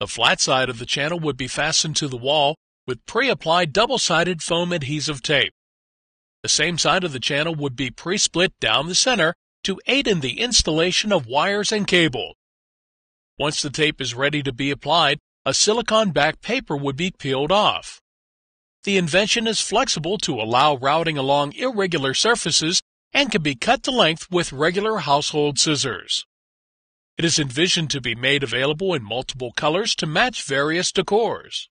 The flat side of the channel would be fastened to the wall with pre-applied double-sided foam adhesive tape. The same side of the channel would be pre-split down the center to aid in the installation of wires and cable. Once the tape is ready to be applied, a silicon back paper would be peeled off. The invention is flexible to allow routing along irregular surfaces and can be cut to length with regular household scissors. It is envisioned to be made available in multiple colors to match various decors.